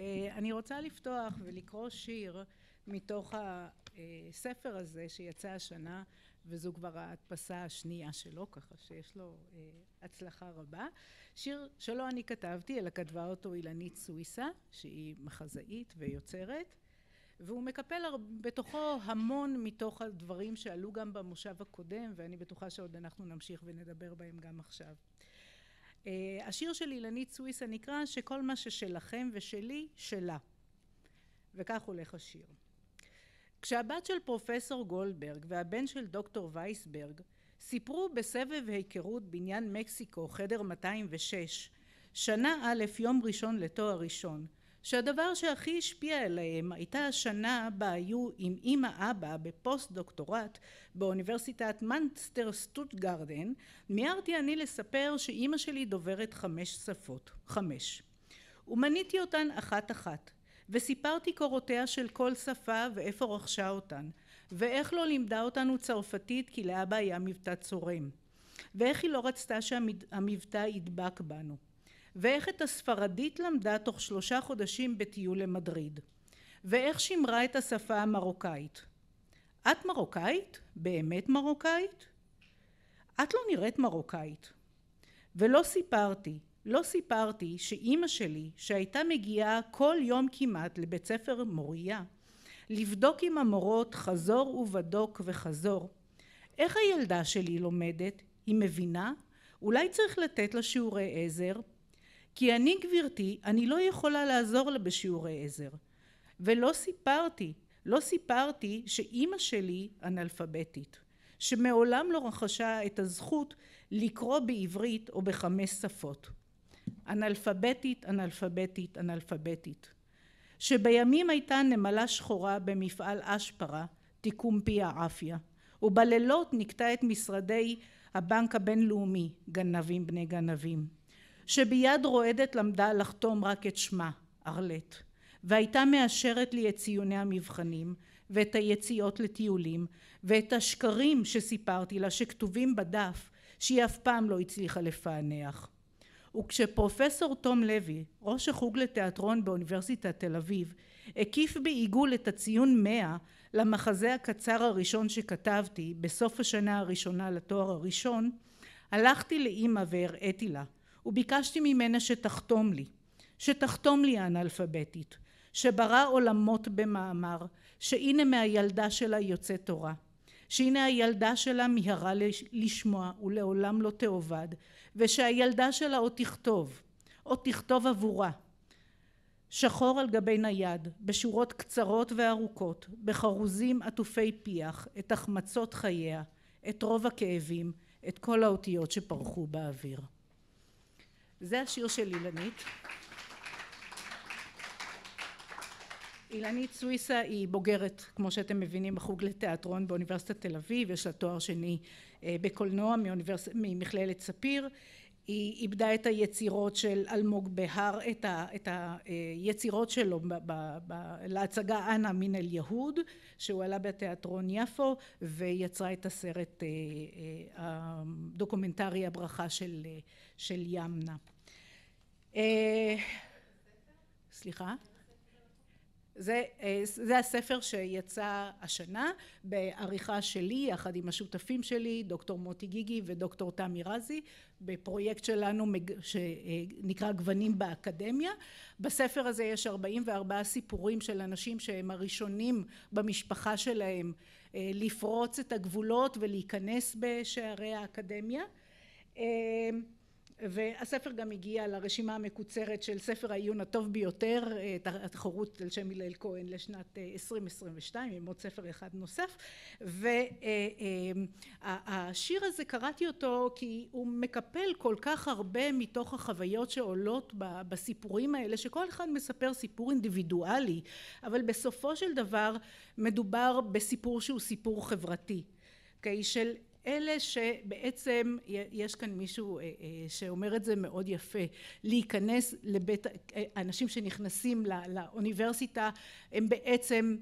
אה, אני רוצה לפתוח ולקרוא שיר מתוך הספר אה, הזה שיצא השנה, וזו כבר ההדפסה השנייה שלו, ככה שיש לו אה, הצלחה רבה. שיר שלא אני כתבתי, אלא כתבה אותו אילנית סוויסה שהיא מחזאית ויוצרת. והוא מקפל בתוכו המון מתוך הדברים שעלו גם במושב הקודם ואני בטוחה שעוד אנחנו נמשיך ונדבר בהם גם עכשיו. אה, השיר של אילנית סוויסה נקרא שכל מה ששלכם ושלי שלה וכך הולך השיר. כשהבת של פרופסור גולדברג והבן של דוקטור וייסברג סיפרו בסבב היכרות בניין מקסיקו חדר 206 שנה א' יום ראשון לתואר ראשון שהדבר שהכי השפיע עליהם הייתה השנה בה היו עם אימא אבא בפוסט דוקטורט באוניברסיטת מנסטר סטוטגרדן מיהרתי אני לספר שאימא שלי דוברת חמש שפות חמש ומניתי אותן אחת אחת וסיפרתי קורותיה של כל שפה ואיפה רכשה אותן ואיך לא לימדה אותנו צרפתית כי לאבא היה מבטא צורם ואיך היא לא רצתה שהמבטא ידבק בנו ואיך את הספרדית למדה תוך שלושה חודשים בטיול למדריד, ואיך שימרה את השפה המרוקאית. את מרוקאית? באמת מרוקאית? את לא נראית מרוקאית. ולא סיפרתי, לא סיפרתי שאימא שלי, שהייתה מגיעה כל יום כמעט לבית ספר מוריה, לבדוק עם המורות חזור ובדוק וחזור, איך הילדה שלי לומדת? היא מבינה? אולי צריך לתת לה שיעורי עזר? כי אני גברתי, אני לא יכולה לעזור לה בשיעורי עזר. ולא סיפרתי, לא סיפרתי שאימא שלי אנאלפביתית, שמעולם לא רכשה את הזכות לקרוא בעברית או בחמש שפות. אנאלפביתית, אנאלפביתית, אנאלפביתית. שבימים הייתה נמלה שחורה במפעל אשפרה, תיקומפיה עפיה, ובלילות נקטה את משרדי הבנק הבינלאומי, גנבים בני גנבים. שביד רועדת למדה לחתום רק את שמה, ארלט, והייתה מאשרת לי את ציוני המבחנים, ואת היציאות לטיולים, ואת השקרים שסיפרתי לה שכתובים בדף, שהיא אף פעם לא הצליחה לפענח. וכשפרופסור תום לוי, ראש החוג לתיאטרון באוניברסיטת תל אביב, הקיף בעיגול את הציון 100 למחזה הקצר הראשון שכתבתי בסוף השנה הראשונה לתואר הראשון, הלכתי לאימא והראיתי לה וביקשתי ממנה שתחתום לי, שתחתום לי האנאלפביתית, שברא עולמות במאמר, שהנה מהילדה שלה יוצא תורה, שהנה הילדה שלה מיהרה לשמוע ולעולם לא תאבד, ושהילדה שלה עוד תכתוב, עוד תכתוב עבורה. שחור על גבי נייד, בשורות קצרות וארוכות, בחרוזים עטופי פיח, את החמצות חייה, את רוב הכאבים, את כל האותיות שפרחו באוויר. זה השיר של אילנית. אילנית סוויסה היא בוגרת, כמו שאתם מבינים, בחוג לתיאטרון באוניברסיטת תל אביב, יש לה תואר שני אה, בקולנוע ממכללת ספיר. היא איבדה את היצירות של אלמוג בהר, את ה, את היצירות אה, שלו ב, ב, ב, להצגה אנה מן אל יהוד שהוא עלה בתיאטרון יפו ויצרה את הסרט אה, אה, הדוקומנטרי הברכה של, של ימנה. סליחה? זה, אה, זה הספר שיצא השנה בעריכה שלי יחד עם השותפים שלי דוקטור מוטי גיגי ודוקטור תמי רזי בפרויקט שלנו שנקרא גוונים באקדמיה בספר הזה יש 44 סיפורים של אנשים שהם הראשונים במשפחה שלהם אה, לפרוץ את הגבולות ולהיכנס בשערי האקדמיה אה, והספר גם הגיע לרשימה המקוצרת של ספר העיון הטוב ביותר, אה, התחרות על שם הלל כהן לשנת 2022, אה, עם עוד ספר אחד נוסף, והשיר אה, הזה קראתי אותו כי הוא מקפל כל כך הרבה מתוך החוויות שעולות בסיפורים האלה, שכל אחד מספר סיפור אינדיבידואלי, אבל בסופו של דבר מדובר בסיפור שהוא סיפור חברתי. Okay, אוקיי? של אלה שבעצם יש כאן מישהו אה, אה, שאומר את זה מאוד יפה להיכנס לבית אה, אנשים שנכנסים לאוניברסיטה הם בעצם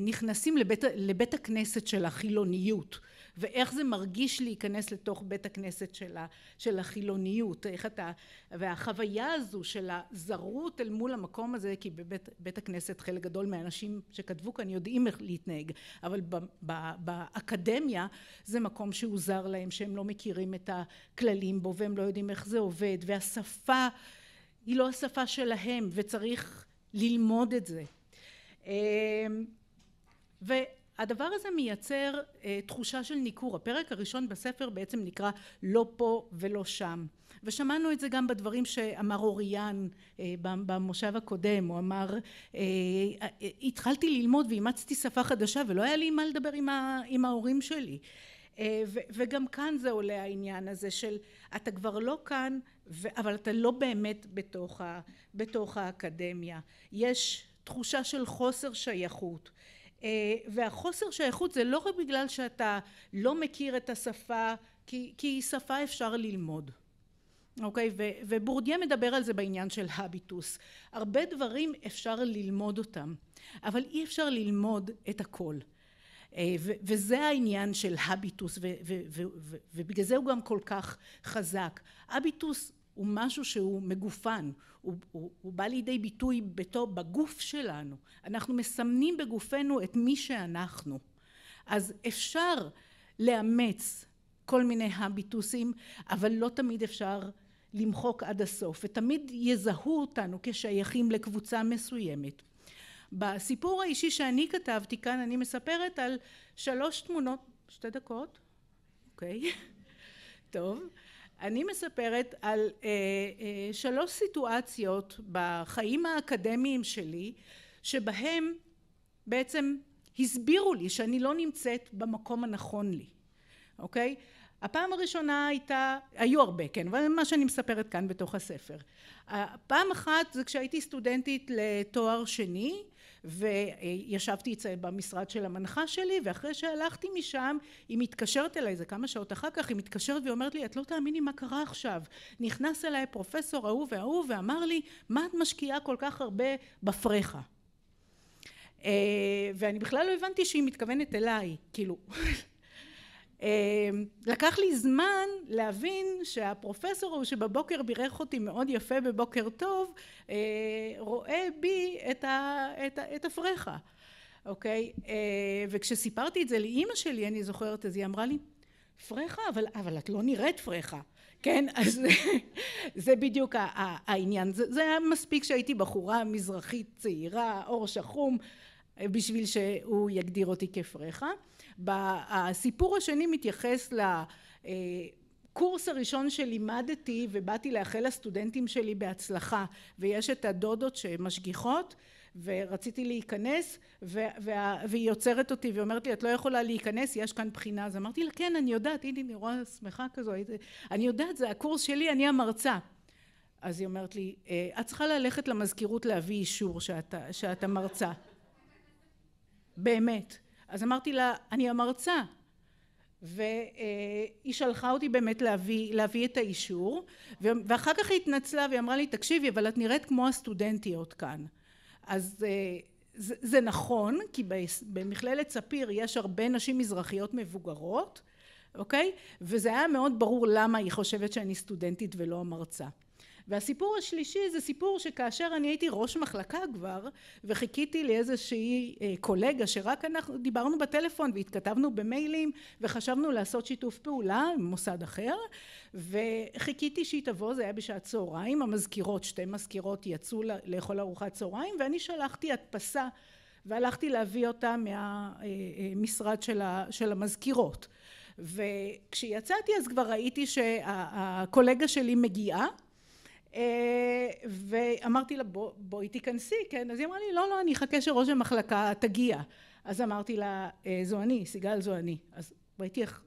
נכנסים לבית הכנסת של החילוניות ואיך זה מרגיש להיכנס לתוך בית הכנסת שלה, של החילוניות, איך אתה, והחוויה הזו של הזרות אל מול המקום הזה, כי בבית הכנסת חלק גדול מהאנשים שכתבו כאן יודעים איך להתנהג, אבל ב, ב, באקדמיה זה מקום שהוא זר להם, שהם לא מכירים את הכללים בו והם לא יודעים איך זה עובד, והשפה היא לא השפה שלהם וצריך ללמוד את זה. אמ, ו... הדבר הזה מייצר אה, תחושה של ניכור. הפרק הראשון בספר בעצם נקרא לא פה ולא שם. ושמענו את זה גם בדברים שאמר אוריאן אה, במושב הקודם, הוא אמר אה, אה, התחלתי ללמוד ואימצתי שפה חדשה ולא היה לי מה לדבר עם, ה, עם ההורים שלי. אה, וגם כאן זה עולה העניין הזה של אתה כבר לא כאן אבל אתה לא באמת בתוך, ה, בתוך האקדמיה. יש תחושה של חוסר שייכות. אה, והחוסר שייכות זה לא רק בגלל שאתה לא מכיר את השפה, כי, כי שפה אפשר ללמוד. אוקיי? ובורדיה מדבר על זה בעניין של הביטוס. הרבה דברים אפשר ללמוד אותם, אבל אי אפשר ללמוד את הכל. אה, וזה העניין של הביטוס, ובגלל זה הוא גם כל כך חזק. הביטוס הוא משהו שהוא מגופן, הוא, הוא, הוא בא לידי ביטוי בתו, בגוף שלנו. אנחנו מסמנים בגופנו את מי שאנחנו. אז אפשר לאמץ כל מיני הביטוסים, אבל לא תמיד אפשר למחוק עד הסוף, ותמיד יזהו אותנו כשייכים לקבוצה מסוימת. בסיפור האישי שאני כתבתי כאן, אני מספרת על שלוש תמונות, שתי דקות? אוקיי, okay. טוב. אני מספרת על אה, אה, שלוש סיטואציות בחיים האקדמיים שלי שבהם בעצם הסבירו לי שאני לא נמצאת במקום הנכון לי, אוקיי? הפעם הראשונה הייתה, היו הרבה כן, אבל מה שאני מספרת כאן בתוך הספר. פעם אחת זה כשהייתי סטודנטית לתואר שני וישבתי אצל במשרד של המנחה שלי ואחרי שהלכתי משם היא מתקשרת אליי זה כמה שעות אחר כך היא מתקשרת ואומרת לי את לא תאמיני מה קרה עכשיו נכנס אליי פרופסור ההוא וההוא ואמר לי מה את משקיעה כל כך הרבה בפרחה אה, ואני בכלל לא הבנתי שהיא מתכוונת אליי כאילו אמ, לקח לי זמן להבין שהפרופסור הוא שבבוקר בירך אותי מאוד יפה בבוקר טוב אה, רואה בי את הפרחה אוקיי אה, וכשסיפרתי את זה לאימא שלי אני זוכרת אז היא אמרה לי פרחה אבל, אבל את לא נראית פרחה כן אז זה בדיוק העניין זה, זה היה מספיק שהייתי בחורה מזרחית צעירה עור שחום בשביל שהוא יגדיר אותי כפרחה. הסיפור השני מתייחס ל... אה, קורס הראשון שלימדתי ובאתי לאחל לסטודנטים שלי בהצלחה ויש את הדודות שמשגיחות ורציתי להיכנס וה, וה, והיא עוצרת אותי ואומרת לי את לא יכולה להיכנס יש כאן בחינה אז אמרתי לה כן אני יודעת הנה אני רואה שמחה כזו אני יודעת זה הקורס שלי אני המרצה אז היא אומרת לי אה, את צריכה ללכת למזכירות להביא אישור שאתה, שאת מרצה באמת. אז אמרתי לה, אני המרצה. והיא שלחה אותי באמת להביא, להביא את האישור ואחר כך היא התנצלה והיא אמרה לי תקשיבי אבל את נראית כמו הסטודנטיות כאן אז אה, זה, זה נכון כי במכללת ספיר יש הרבה נשים מזרחיות מבוגרות אוקיי? וזה היה מאוד ברור למה היא חושבת שאני סטודנטית ולא המרצה והסיפור השלישי זה סיפור שכאשר אני הייתי ראש מחלקה כבר וחיכיתי לאיזושהי אה, קולגה שרק אנחנו דיברנו בטלפון והתכתבנו במיילים וחשבנו לעשות שיתוף פעולה עם מוסד אחר וחיכיתי שהיא תבוא זה היה בשעת צהריים המזכירות שתי מזכירות יצאו לאכול ארוחת צהריים ואני שלחתי הדפסה והלכתי להביא אותה מהמשרד אה, אה, של המזכירות וכשיצאתי אז כבר ראיתי שהקולגה שלי מגיעה אה, ואמרתי לה בוא, בואי תיכנסי, כן? אז היא אמרה לי לא, לא, אני אחכה שראש המחלקה תגיע. אז אמרתי לה אה, זו אני, סיגל זו אני. אז ראיתי איך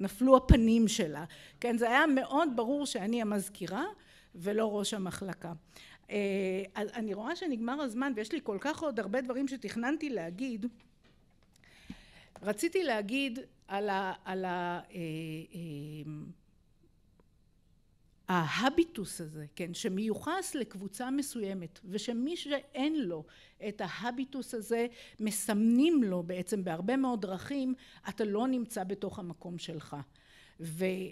נפלו הפנים שלה, כן? זה היה מאוד ברור שאני המזכירה ולא ראש המחלקה. אה, אז אני רואה שנגמר הזמן ויש לי כל כך עוד הרבה דברים שתכננתי להגיד. רציתי להגיד על ה... על ה אה, אה, ההביטוס הזה, כן, שמיוחס לקבוצה מסוימת ושמי שאין לו את ההביטוס הזה מסמנים לו בעצם בהרבה מאוד דרכים אתה לא נמצא בתוך המקום שלך וזה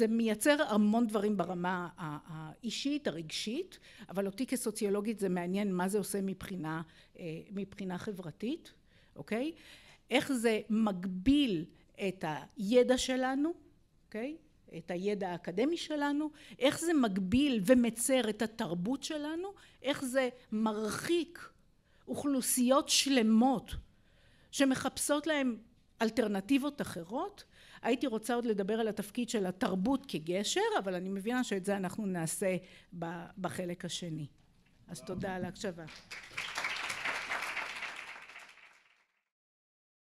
אה, מייצר המון דברים ברמה האישית הרגשית אבל אותי כסוציולוגית זה מעניין מה זה עושה מבחינה, אה, מבחינה חברתית אוקיי איך זה מגביל את הידע שלנו אוקיי? Okay? את הידע האקדמי שלנו, איך זה מגביל ומצר את התרבות שלנו, איך זה מרחיק אוכלוסיות שלמות שמחפשות להן אלטרנטיבות אחרות. הייתי רוצה עוד לדבר על התפקיד של התרבות כגשר, אבל אני מבינה שאת זה אנחנו נעשה בחלק השני. אז תודה על ההקשבה.